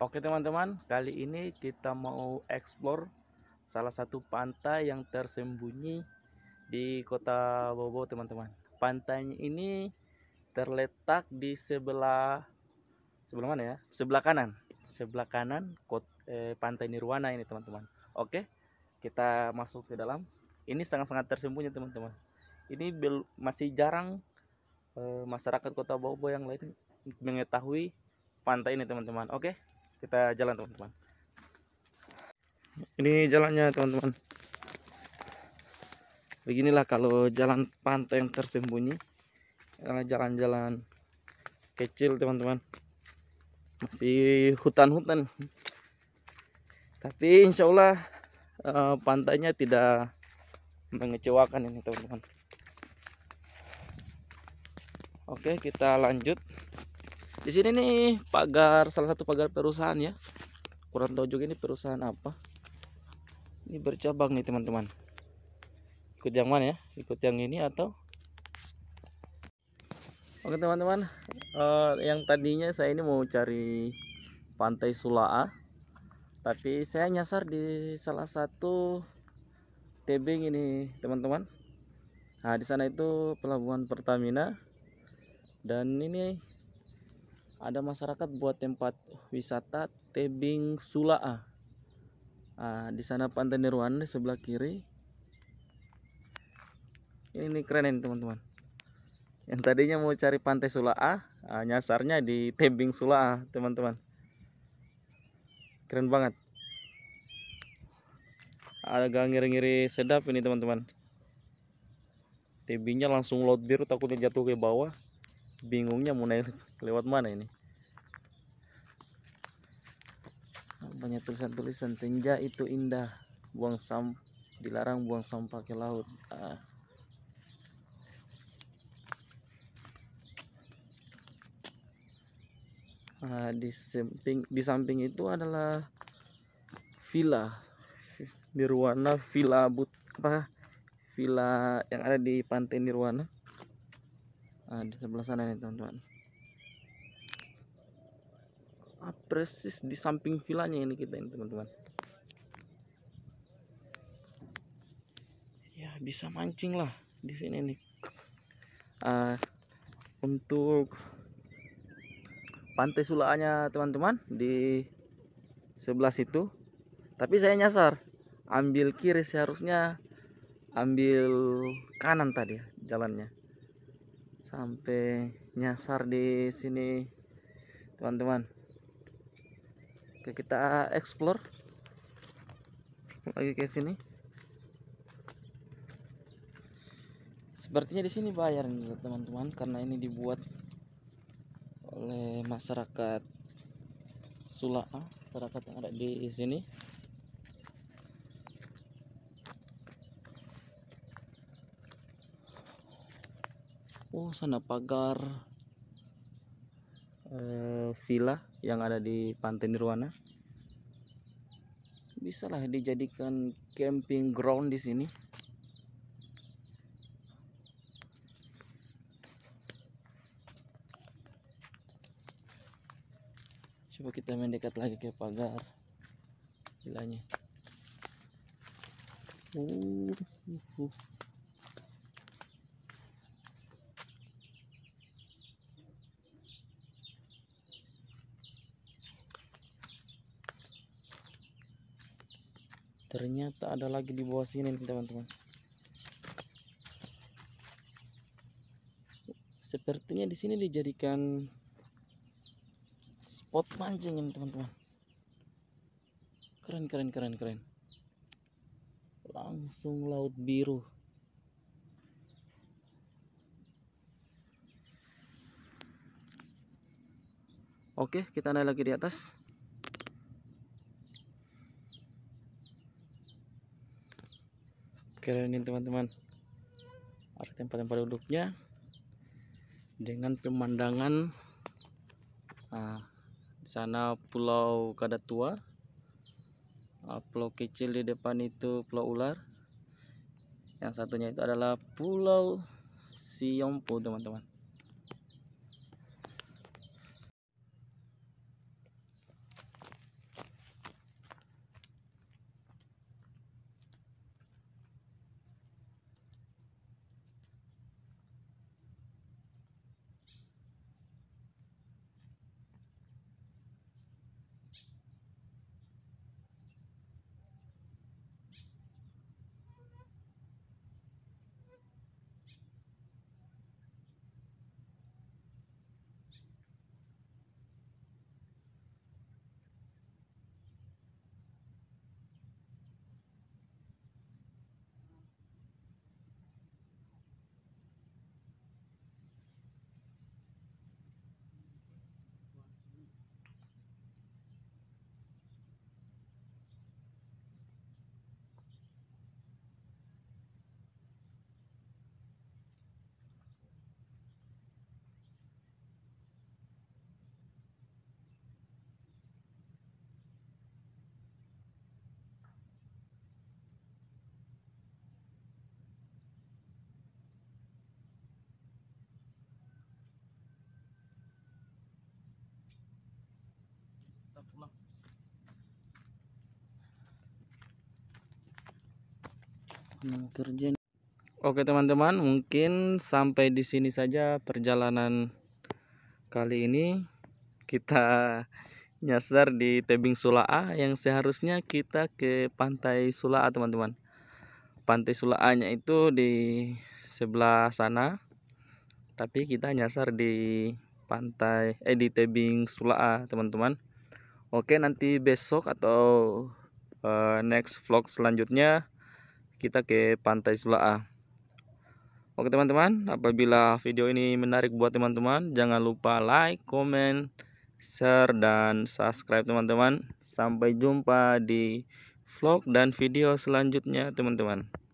Oke teman-teman, kali ini kita mau explore salah satu pantai yang tersembunyi di kota Bobo teman-teman. Pantainya ini terletak di sebelah sebelah mana ya? Sebelah kanan, sebelah kanan kot, eh, pantai Nirwana ini teman-teman. Oke, kita masuk ke dalam. Ini sangat-sangat tersembunyi teman-teman. Ini masih jarang eh, masyarakat kota Bobo yang lain mengetahui pantai ini teman-teman. Oke kita jalan teman-teman ini jalannya teman-teman beginilah kalau jalan pantai yang tersembunyi karena jalan-jalan kecil teman-teman masih hutan-hutan tapi insya Allah eh, pantainya tidak mengecewakan ini teman-teman oke kita lanjut di sini nih pagar salah satu pagar perusahaan ya kurang tahu juga ini perusahaan apa ini bercabang nih teman-teman ikut yang mana ya ikut yang ini atau oke teman-teman uh, yang tadinya saya ini mau cari pantai Sulaa tapi saya nyasar di salah satu tebing ini teman-teman nah di sana itu pelabuhan Pertamina dan ini ada masyarakat buat tempat wisata Tebing Sulaa. Nah, ah, di sana Pantai Nirwana di sebelah kiri. Ini, keren ini teman-teman. Yang tadinya mau cari Pantai Sulaa, nah, ah, nyasarnya di Tebing Sulaa, ah, teman-teman. Keren banget. Agak ngiri-ngiri sedap ini teman-teman. Tebingnya langsung laut biru takutnya jatuh ke bawah bingungnya mau naik lewat mana ini banyak tulisan-tulisan senja itu indah buang sam dilarang buang sampah ke laut ah. Nah, di samping di samping itu adalah villa Nirwana Villa But apa Villa yang ada di Pantai Nirwana Nah, di sebelah sana nih teman-teman ah, persis di samping vilanya ini kita ini teman-teman ya bisa mancing lah di sini nih uh, untuk pantai sulaannya teman-teman di sebelah situ tapi saya nyasar ambil kiri seharusnya ambil kanan tadi ya, jalannya sampai nyasar di sini teman-teman Oke, kita explore lagi ke sini sepertinya di sini bayar nih teman-teman karena ini dibuat oleh masyarakat Sulaa masyarakat yang ada di sini oh sana pagar eh, villa yang ada di Pantai Nirwana Bisa lah dijadikan camping ground di sini coba kita mendekat lagi ke pagar villanya uh, uh, uh. ternyata ada lagi di bawah sini teman-teman sepertinya di sini dijadikan spot mancing ini teman-teman keren keren keren keren langsung laut biru oke kita naik lagi di atas ini teman-teman ada tempat-tempat duduknya dengan pemandangan nah, di sana pulau kadatua ah, pulau kecil di depan itu pulau ular yang satunya itu adalah pulau siompo teman-teman kerja Oke teman-teman mungkin sampai di sini saja perjalanan kali ini kita nyasar di tebing Sulaa yang seharusnya kita ke pantai Sulaa teman-teman pantai Sulaanya itu di sebelah sana tapi kita nyasar di pantai eh di tebing Sulaa teman-teman Oke nanti besok atau uh, next vlog selanjutnya kita ke pantai Sulaa. Oke teman-teman, apabila video ini menarik buat teman-teman, jangan lupa like, comment, share, dan subscribe teman-teman. Sampai jumpa di vlog dan video selanjutnya teman-teman.